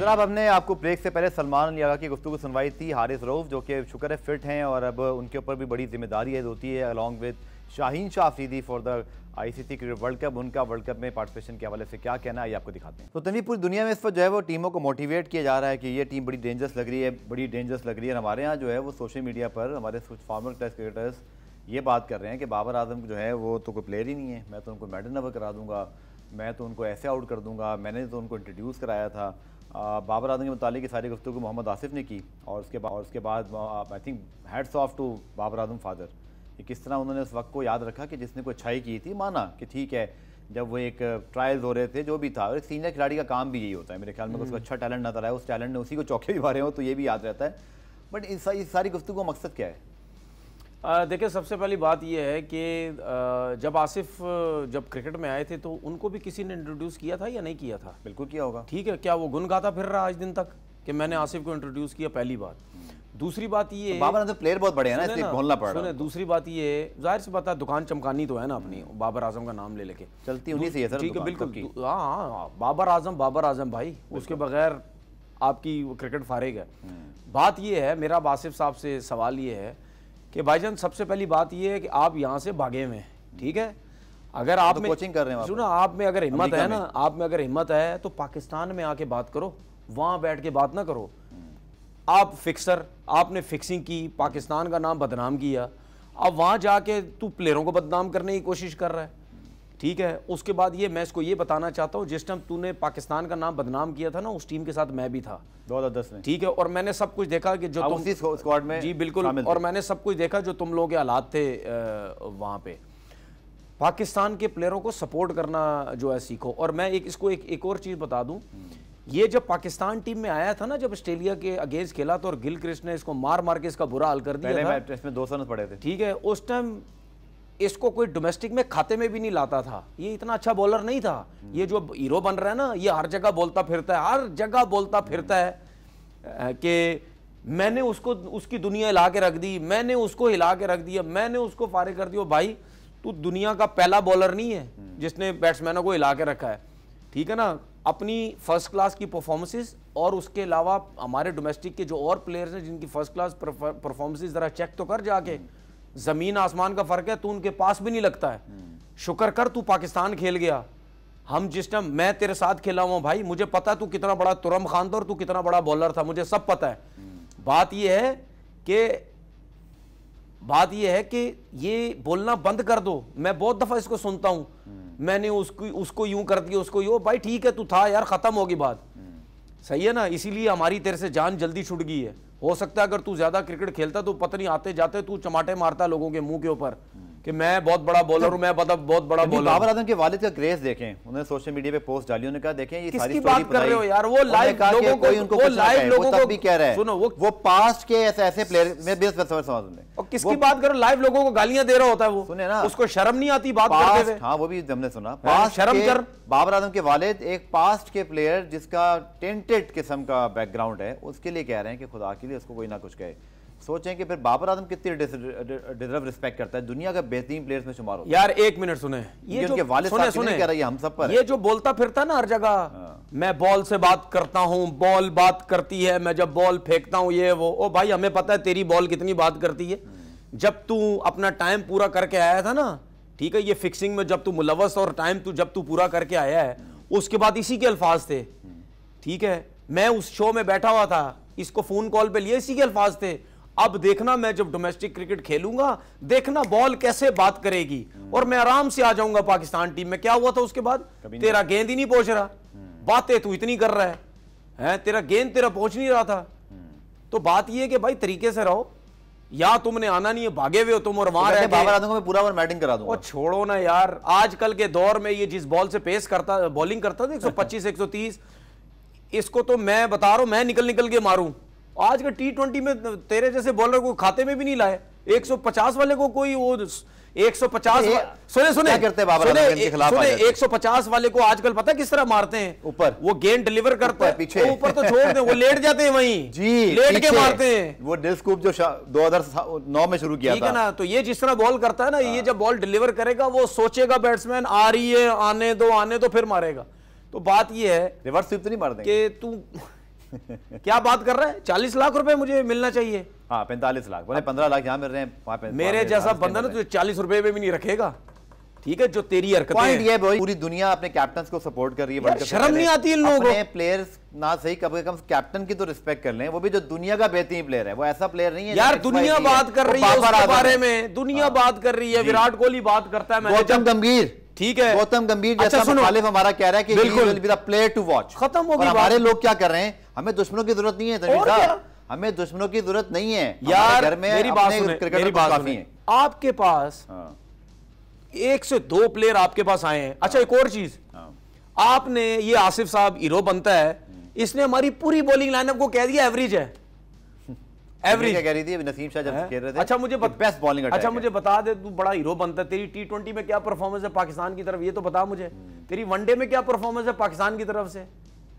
तो जनाब हमने आपको ब्रेक से पहले सलमान अली की गुफ्तु सुनवाई थी हारिस रऊफ जो कि शुक्र है फिट हैं और अब उनके ऊपर भी बड़ी जिम्मेदारी है होती है along with Shaheen Shah Afridi for the ICC cricket world cup उनका वर्ल्ड कप में पार्टिसिपेशन के हवाले से क्या कहना है ये आपको दिखाते हैं तो तभी पूरी दुनिया में इस पर जो है वो टीमों को मोटिवेट किया जा रहा है कि ये टीम बड़ी डेंजरस लग रही है बड़ी डेंजरस लग रही है हमारे यहाँ जो है वो सोशल मीडिया पर हमारे कुछ फॉर्मर टेस्ट क्रिकेटर्स ये बात कर रहे हैं कि बाबर आजम जो है वो तो कोई प्लेयर ही नहीं है मैं तो उनको मेडल नंबर करा दूंगा मैं तो उनको ऐसे आउट कर दूंगा मैंने तो उनको इंट्रोड्यूस कराया था बाबर आजम के मतलब सारी गुफ्तु मोहम्मद आसिफ ने की और उसके बाद उसके बाद I think hats off to Babar Azam father कि किस तरह उन्होंने उस वक्त को याद रखा कि जिसने कोई अच्छाई की थी माना कि ठीक है जब वो एक ट्रायल्स हो रहे थे जो भी था और सीनियर खिलाड़ी का काम भी यही होता है मेरे ख्याल में उसको हम्म। अच्छा टैलेंट नजर आया उस टैलेंट ने उसी को चौके भी मारे हो तो ये भी याद रहता है बट इस सारी गुफ्तु का मकसद क्या है देखिए सबसे पहली बात यह है कि जब आसिफ जब क्रिकेट में आए थे तो उनको भी किसी ने इंट्रोड्यूस किया था या नहीं किया था बिल्कुल किया होगा ठीक है क्या वो गुन गाता फिर रहा आज दिन तक कि मैंने आसिफ को इंट्रोड्यूस किया पहली बात दूसरी बात ये तो बाबर आजम प्लेयर तो बहुत बड़े हैं ना इसलिए बोलना पड़ रहा है दूसरी बात ये जाहिर सी बात है दुकान चमकानी तो है ना अपनी बाबर आजम का नाम ले लेके चलती उन्हीं से है सर ठीक है बिल्कुल हाँ, हाँ हाँ बाबर आजम बाबर आजम भाई उसके बगैर आपकी क्रिकेट फारिग है हम्म। बात यह है मेरा आसिफ साहब से सवाल ये है कि जान सबसे पहली बात ये है कि आप यहाँ से भागे हुए हैं ठीक है अगर आप तो में कोचिंग कर रहे हैं सुना आप में अगर हिम्मत है ना आप में अगर हिम्मत है तो पाकिस्तान में आके बात करो वहाँ बैठ के बात ना करो हम्म। आप फिक्सर आपने फिक्सिंग की पाकिस्तान का नाम बदनाम किया अब वहाँ जाके तू प्लेयरों को बदनाम करने की कोशिश कर रहा है ठीक है उसके बाद ये मैं इसको ये बताना चाहता हूँ जिस टाइम तूने पाकिस्तान का नाम बदनाम किया था ना उस टीम के साथ मैं भी था दो हजार दस में ठीक है और मैंने सब कुछ देखा कि जो तुम स्क्वाड में जी बिल्कुल और मैंने सब कुछ देखा जो तुम लोगों के हालात थे वहाँ पे पाकिस्तान के प्लेयरों को सपोर्ट करना जो है सीखो और मैं एक इसको एक एक और चीज़ बता दूं ये जब पाकिस्तान टीम में आया था ना जब ऑस्ट्रेलिया के अगेंस्ट खेला तो और गिल क्रिस्ट ने इसको मार मार के इसका बुरा हाल कर दिया था। में दो सौ पड़े थे ठीक है उस टाइम इसको कोई डोमेस्टिक में खाते में भी नहीं लाता था ये इतना अच्छा बॉलर नहीं था ये जो हीरो बन रहा है ना ये हर जगह बोलता फिरता है हर जगह बोलता फिरता है कि मैंने उसको उसकी दुनिया हिला के रख दी मैंने उसको हिला के रख दिया मैंने उसको फारिग कर दिया भाई तू दुनिया का पहला बॉलर नहीं है जिसने बैट्समैनों को हिला के रखा है ठीक है ना अपनी फर्स्ट क्लास की परफॉर्मेंसेस और उसके अलावा हमारे डोमेस्टिक के जो और प्लेयर्स हैं जिनकी फर्स्ट क्लास परफॉर्मेंसेस ज़रा चेक तो कर जाके ज़मीन आसमान का फ़र्क है तू उनके पास भी नहीं लगता है शुक्र कर तू पाकिस्तान खेल गया हम जिस टाइम मैं तेरे साथ खेला हुआ भाई मुझे पता तू कितना बड़ा तुरम खान था और तू कितना बड़ा बॉलर था मुझे सब पता है बात यह है कि बात यह है कि ये बोलना बंद कर दो मैं बहुत दफ़ा इसको सुनता हूं मैंने उसको उसको यूं कर दिया उसको यू भाई ठीक है तू था यार ख़त्म होगी बात सही है ना इसीलिए हमारी तेरे से जान जल्दी छुट गई है हो सकता है अगर तू ज़्यादा क्रिकेट खेलता तो पता नहीं आते जाते तू चमाटे मारता लोगों के मुंह के ऊपर कि मैं बहुत बड़ा बॉलर हूं मैं मतलब बहुत बड़ा बॉलर बाबर आजम के वालिद का ग्रेस देखें उन्होंने सोशल मीडिया पे पोस्ट डाली उन्होंने कहा देखें ये सारी बात कर रहे हो यार वो लाइव लोगों को उनको वो लाइव लोगों को भी कह रहे हैं सुनो वो वो पास्ट के ऐसे ऐसे प्लेयर मैं बेस पर समझ समझ में और किसकी बात करो लाइव लोगों को गालियां दे रहा होता है वो सुने ना उसको शर्म नहीं आती बात करते हुए हां वो भी हमने सुना पास्ट शर्म कर बाबर आजम के वालिद एक पास्ट के प्लेयर जिसका टेंटेड किस्म का बैकग्राउंड है उसके लिए कह रहे हैं कि खुदा के लिए उसको कोई ना कुछ कहे सोचें कि फिर बाबर आजम कितनी डिजर्व रिस्पेक्ट करता है दुनिया का बेहतरीन प्लेयर्स में शुमार होता यार एक मिनट सुने ये जो वाले सुने सुने कह रही है हम सब पर ये जो बोलता फिरता ना हर जगह हाँ। मैं बॉल से बात करता हूँ बॉल बात करती है मैं जब बॉल फेंकता हूँ ये वो ओ भाई हमें पता है तेरी बॉल कितनी बात करती है हम्म। जब तू अपना टाइम पूरा करके आया था ना ठीक है ये फिक्सिंग में जब तू मुलवस और टाइम तू जब तू पूरा करके आया है हम्म। उसके बाद इसी के अल्फाज थे हम्म। ठीक है मैं उस शो में बैठा हुआ था इसको फोन कॉल पे लिए इसी के अल्फाज थे अब देखना मैं जब डोमेस्टिक क्रिकेट खेलूंगा देखना बॉल कैसे बात करेगी और मैं आराम से आ जाऊंगा पाकिस्तान टीम में क्या हुआ था उसके बाद तेरा गेंद ही नहीं पहुंच रहा हम्म। बातें तू इतनी कर रहा है हैं तेरा गेंद तेरा पहुंच नहीं रहा था हम्म। तो बात यह कि भाई तरीके से रहो या तुमने आना नहीं है भागे हुए हो तुम और तो वहां रहे बाबर को मैं पूरा ओवर बैटिंग करा दूंगा छोड़ो ना यार आजकल के दौर में ये जिस बॉल से पेस करता बॉलिंग करता था 125 130 इसको तो मैं बता रहा हूं मैं निकल निकल के मारूं आज के टी ट्वेंटी में तेरे जैसे बॉलर को खाते में भी नहीं लाए 150 वाले को कोई वो 150 सुने सुने क्या करते बाबा सुने, के खिलाफ सुने 150 वाले को आजकल पता किस तरह मारते हैं ऊपर वो गेंद डिलीवर करते हैं पीछे ऊपर तो छोड़ दे वो लेट जाते हैं वहीं जी लेट के मारते हैं वो डिस्कूप जो दो हजार नौ में शुरू किया था ना तो ये जिस तरह बॉल करता है ना ये हाँ। जब बॉल डिलीवर करेगा वो सोचेगा बैट्समैन आ रही है आने दो आने दो फिर मारेगा तो बात ये है रिवर्स स्वीप तो नहीं मार देंगे कि तू क्या बात कर रहे हैं चालीस लाख रुपए मुझे मिलना चाहिए हाँ पैंतालीस लाख बोले पंद्रह लाख यहाँ मिल रहे हैं मेरे जैसा बंदा ना तुझे चालीस रुपए में भी नहीं रखेगा ठीक है जो तेरी हरकत पॉइंट ये पूरी दुनिया अपने कैप्टन को सपोर्ट कर रही है शर्म नहीं आती इन लोगों को प्लेयर्स ना सही कम से कम कैप्टन की तो रिस्पेक्ट कर लें वो भी जो दुनिया का बेहतरीन प्लेयर है वो ऐसा प्लेयर नहीं है यार दुनिया हाँ। बात कर रही है बारे में दुनिया बात कर रही है विराट कोहली बात करता है गौतम गंभीर ठीक है गौतम गंभीर अच्छा, जैसा मुखालिफ हमारा कह रहा है कि प्लेयर टू वॉच खत्म हो गया हमारे लोग क्या कर रहे हैं हमें दुश्मनों की जरूरत नहीं है तनवीर हमें दुश्मनों की जरूरत नहीं है यार घर में मेरी बात सुने, मेरी बात काफी है आपके पास हाँ। एक से दो प्लेयर आपके पास आए हैं अच्छा एक और चीज हाँ। आपने ये आसिफ साहब हीरो बनता है हम्म। इसने हमारी पूरी बॉलिंग लाइनअप को कह दिया एवरेज है एवरेज क्या कह रही थी नसीम शाह जब खेल रहे थे अच्छा मुझे बत... बेस्ट तो बॉलिंग अच्छा मुझे बता दे तू बड़ा हीरो बनता है तेरी टी ट्वेंटी में क्या परफॉर्मेंस है पाकिस्तान की तरफ ये तो बता मुझे तेरी वनडे में क्या परफॉर्मेंस है पाकिस्तान की तरफ से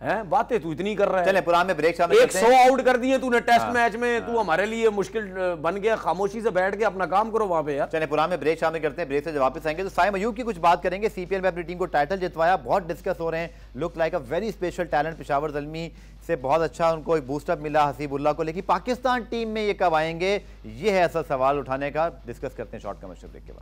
हैं बातें तू इतनी कर रहा है चले पुराने ब्रेक शामिल एक सौ आउट कर दिए तूने टेस्ट हाँ, मैच में हाँ, तू हमारे लिए मुश्किल बन गया खामोशी से बैठ के अपना काम करो वहां पे यार चले पुराने ब्रेक शामिल करते हैं ब्रेक से जब वापस आएंगे तो साई मयूर की कुछ बात करेंगे सीपीएल में अपनी टीम को टाइटल जितवाया बहुत डिस्कस हो रहे हैं look like a very special talent Peshawar Zalmi से बहुत अच्छा उनको एक बूस्टअप मिला हसीबुल्ला को लेकिन पाकिस्तान टीम में ये कब आएंगे ये है असल सवाल उठाने का डिस्कस करते हैं शॉर्ट कमर्शियल ब्रेक के बाद